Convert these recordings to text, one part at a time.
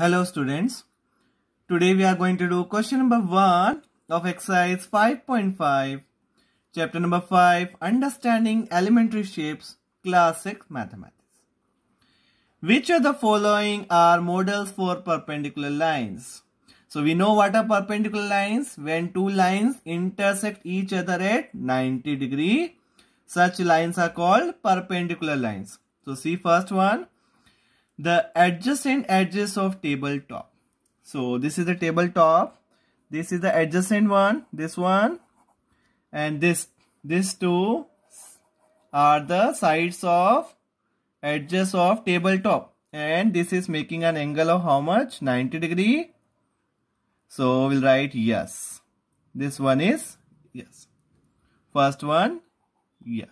Hello students. Today we are going to do question number 1 of exercise 5.5. Chapter number 5 Understanding Elementary Shapes Class 6 Mathematics. Which of the following are models for perpendicular lines? So we know what are perpendicular lines when two lines intersect each other at 90 degree. Such lines are called perpendicular lines. So see first one the adjacent edges of tabletop. So this is the tabletop. This is the adjacent one, this one, and this these two are the sides of edges of tabletop and this is making an angle of how much 90 degree so we'll write yes this one is yes first one yes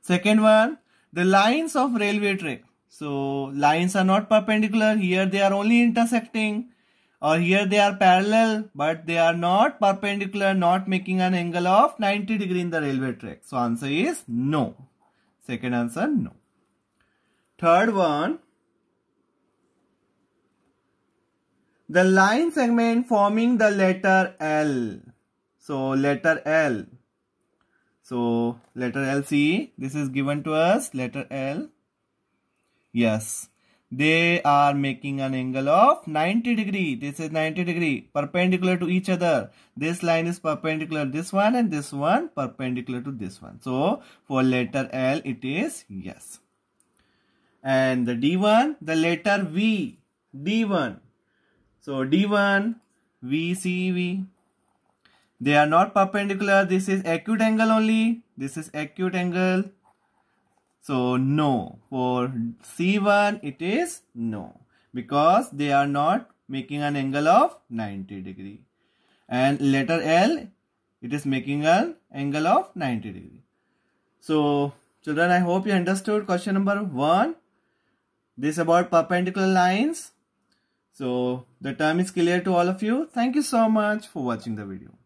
second one the lines of railway track so lines are not perpendicular. Here they are only intersecting or here they are parallel but they are not perpendicular not making an angle of 90 degree in the railway track. So answer is no. Second answer no. Third one. The line segment forming the letter L. So letter L. So letter L see this is given to us letter L Yes, they are making an angle of 90 degree. This is 90 degree, perpendicular to each other. This line is perpendicular this one and this one perpendicular to this one. So, for letter L, it is yes. And the D1, the letter V, D1. So, D1, VCV. They are not perpendicular. This is acute angle only. This is acute angle. So no, for C1 it is no because they are not making an angle of 90 degree and letter L it is making an angle of 90 degree. So children I hope you understood question number 1. This about perpendicular lines. So the term is clear to all of you. Thank you so much for watching the video.